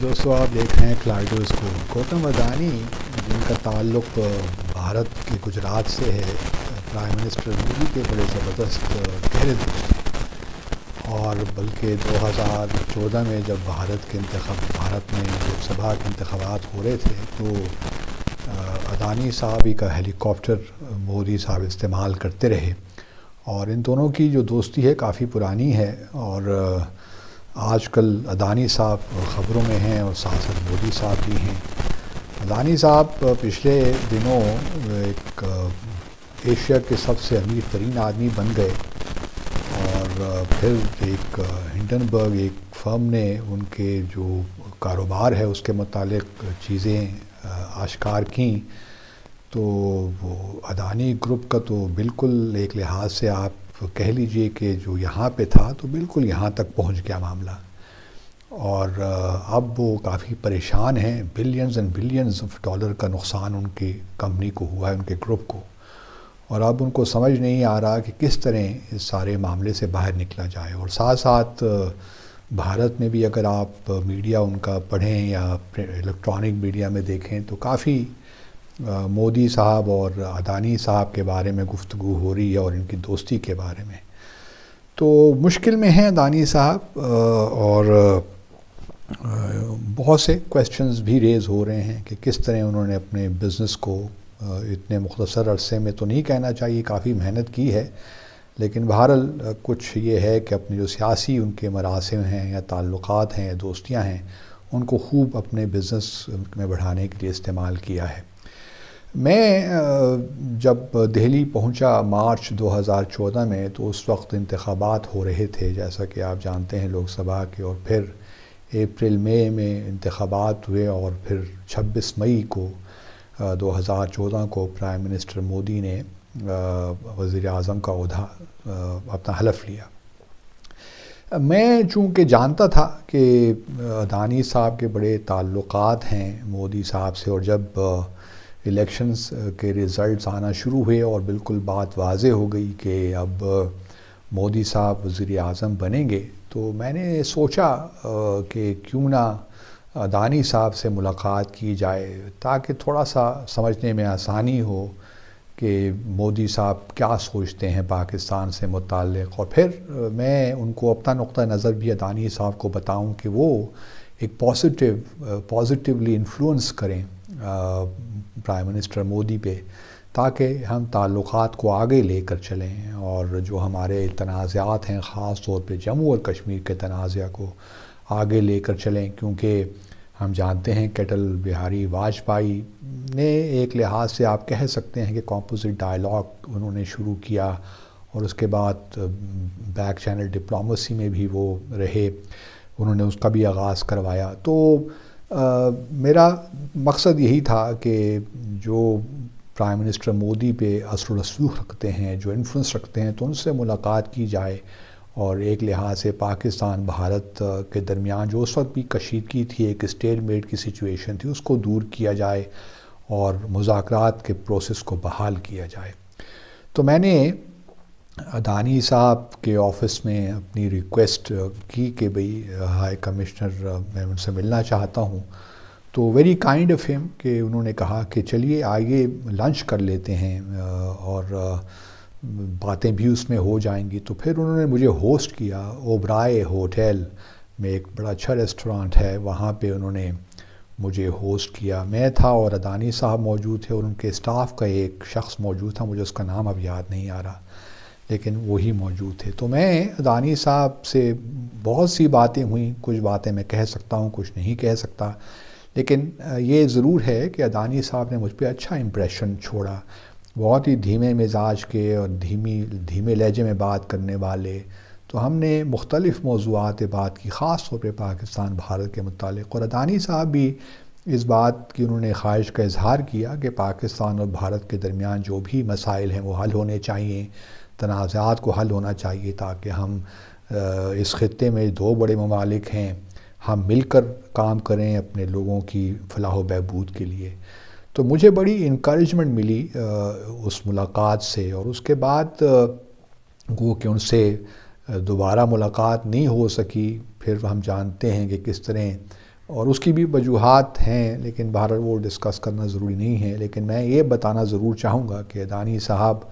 दोस्तों आप देख रहे हैं स्कूल गौतम अदानी जिनका ताल्लुक भारत के गुजरात से है प्राइम मिनिस्टर मोदी के बड़े ज़बरदस्त गहरे दोस्त और बल्कि 2014 में जब भारत के इंत भारत में लोकसभा के इंतबात हो रहे थे तो अदानी साहब ही का हेलीकॉप्टर मोदी साहब इस्तेमाल करते रहे और इन दोनों की जो दोस्ती है काफ़ी पुरानी है और आजकल अदानी साहब ख़बरों में हैं और साथ साथ मोदी साहब भी हैं अदानी साहब पिछले दिनों एक एशिया के सबसे अमीर तरीन आदमी बन गए और फिर एक हिंडनबर्ग एक फर्म ने उनके जो कारोबार है उसके मतलब चीज़ें आश्कार की तो वो अदानी ग्रुप का तो बिल्कुल एक लिहाज से आप तो कह लीजिए कि जो यहाँ पे था तो बिल्कुल यहाँ तक पहुँच गया मामला और अब वो काफ़ी परेशान हैं billions and billions of dollar का नुकसान उनके कंपनी को हुआ है उनके ग्रुप को और अब उनको समझ नहीं आ रहा कि किस तरह इस सारे मामले से बाहर निकला जाए और साथ साथ भारत में भी अगर आप मीडिया उनका पढ़ें या इलेक्ट्रॉनिक मीडिया में देखें तो काफ़ी मोदी साहब और अदानी साहब के बारे में गुफ्तु हो रही है और इनकी दोस्ती के बारे में तो मुश्किल में हैं अदानी साहब और बहुत से क्वेश्चंस भी रेज़ हो रहे हैं कि किस तरह उन्होंने अपने बिज़नेस को इतने मुख्तसर अरसे में तो नहीं कहना चाहिए काफ़ी मेहनत की है लेकिन बहरहाल कुछ ये है कि अपने जो सियासी उनके मरासम हैं या ताल्लुक़ हैं या दोस्तियाँ हैं उनको खूब अपने बिज़नेस में बढ़ाने के लिए इस्तेमाल किया है मैं जब दिल्ली पहुंचा मार्च 2014 में तो उस वक्त इंतबात हो रहे थे जैसा कि आप जानते हैं लोकसभा के और फिर अप्रैल मई में, में इंतबात हुए और फिर 26 मई को 2014 को प्राइम मिनिस्टर मोदी ने वज़र अजम का अहदा अपना हलफ लिया मैं चूंकि जानता था कि अदानी साहब के बड़े ताल्लुक़ात हैं मोदी साहब से और जब इलेक्शंस uh, के रिज़ल्ट आना शुरू हुए और बिल्कुल बात वाज हो गई कि अब uh, मोदी साहब वज़ी अजम बनेंगे तो मैंने सोचा uh, कि क्यों ना अदानी साहब से मुलाकात की जाए ताकि थोड़ा सा समझने में आसानी हो कि मोदी साहब क्या सोचते हैं पाकिस्तान से मुतक़ और फिर मैं उनको अपना नुक़ नज़र भी अदानी साहब को बताऊं कि वो एक पॉजिटिव पॉजिटिवली इन्फ्लुएंस करें प्राइम मिनिस्टर मोदी पे ताकि हम ताल्लुकात को आगे लेकर चलें और जो हमारे तनाज़ात हैं ख़ास तौर पर जम्मू और कश्मीर के तनाज़ा को आगे लेकर चलें क्योंकि हम जानते हैं कैटल बिहारी वाजपेयी ने एक लिहाज से आप कह सकते हैं कि कॉम्पोजिट डायलॉग उन्होंने शुरू किया और उसके बाद बैक चैनल डिप्लोमेसी में भी वो रहे उन्होंने उसका भी आगाज़ करवाया तो आ, मेरा मकसद यही था कि जो प्राइम मिनिस्टर मोदी पे असर रसूख रखते हैं जो इन्फ्लुएंस रखते हैं तो उनसे मुलाकात की जाए और एक लिहाज से पाकिस्तान भारत के दरमियान जो उस वक्त भी कशीदगी थी एक स्टेट मेड की सिचुएशन थी उसको दूर किया जाए और मुजाकरात के प्रोसेस को बहाल किया जाए तो मैंने अदानी साहब के ऑफिस में अपनी रिक्वेस्ट की कि भाई हाई कमिश्नर मैं उनसे मिलना चाहता हूँ तो वेरी काइंड ऑफ हिम कि उन्होंने कहा कि चलिए आइए लंच कर लेते हैं और बातें भी उसमें हो जाएंगी तो फिर उन्होंने मुझे होस्ट किया ओबराए होटल में एक बड़ा अच्छा रेस्टोरेंट है वहाँ पे उन्होंने मुझे होस्ट किया मैं था और अदानी साहब मौजूद थे और उनके स्टाफ का एक शख्स मौजूद था मुझे उसका नाम अब याद नहीं आ रहा लेकिन वही मौजूद थे तो मैं अदानी साहब से बहुत सी बातें हुई कुछ बातें मैं कह सकता हूँ कुछ नहीं कह सकता लेकिन ये ज़रूर है कि अदानी साहब ने मुझ पर अच्छा इम्प्रेशन छोड़ा बहुत ही धीमे मिजाज के और धीमी धीमे लहजे में बात करने वाले तो हमने मुख्तलिफ़ मौजूद बात की ख़ास तौर पर पाकिस्तान भारत के मतलब और अदानी साहब भी इस बात की उन्होंने ख्वाहिश का इजहार किया कि पाकिस्तान और भारत के दरमियान जो भी मसाइल हैं वो हल होने चाहिए तनाज़ात को हल होना चाहिए ताकि हम इस ख़त्े में दो बड़े ममालिक हैं हम मिलकर काम करें अपने लोगों की फलाह व बहबूद के लिए तो मुझे बड़ी इनक्रेजमेंट मिली उस मुलाकात से और उसके बाद वो कि उनसे दोबारा मुलाकात नहीं हो सकी फिर हम जानते हैं कि किस तरह और उसकी भी वजूहत हैं लेकिन बाहर वो डिस्कस करना ज़रूरी नहीं है लेकिन मैं ये बताना ज़रूर चाहूँगा कि अदानी साहब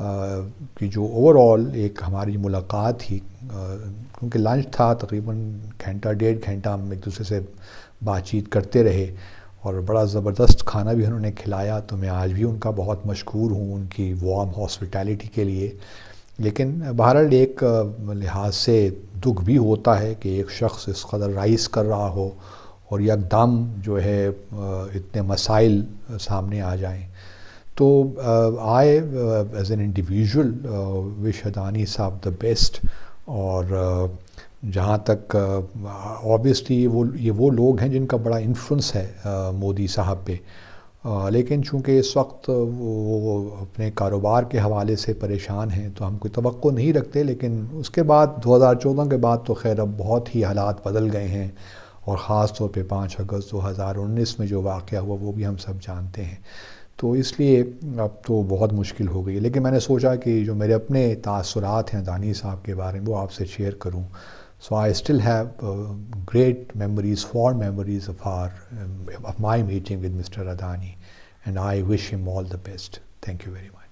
की जो ओवरऑल एक हमारी मुलाकात ही क्योंकि लंच था तकरीबन घंटा डेढ़ घंटा हम एक दूसरे से बातचीत करते रहे और बड़ा ज़बरदस्त खाना भी उन्होंने खिलाया तो मैं आज भी उनका बहुत मशहूर हूँ उनकी वार्म हॉस्पिटैलिटी के लिए लेकिन बहरहाल एक लिहाज से दुख भी होता है कि एक शख्स इस कदर राइस कर रहा हो और यकदम जो है इतने मसाइल सामने आ जाएं तो I as an individual wish Adani साहब द बेस्ट और जहाँ तक ऑब्वियसली वो ये वो लोग हैं जिनका बड़ा इन्फ्लुएंस है मोदी साहब पे लेकिन चूँकि इस वक्त वो अपने कारोबार के हवाले से परेशान हैं तो हम कोई तो नहीं रखते लेकिन उसके बाद 2014 के बाद तो खैर अब बहुत ही हालात बदल गए हैं और ख़ास तौर पे 5 अगस्त 2019 में जो वाक़ हुआ वो भी हम सब जानते हैं तो इसलिए अब तो बहुत मुश्किल हो गई लेकिन मैंने सोचा कि जो मेरे अपने तासरात हैं दानी साहब के बारे में वो आपसे शेयर करूँ So I still have uh, great memories, fond memories of our, um, of my meeting with Mr. Radhani, and I wish him all the best. Thank you very much.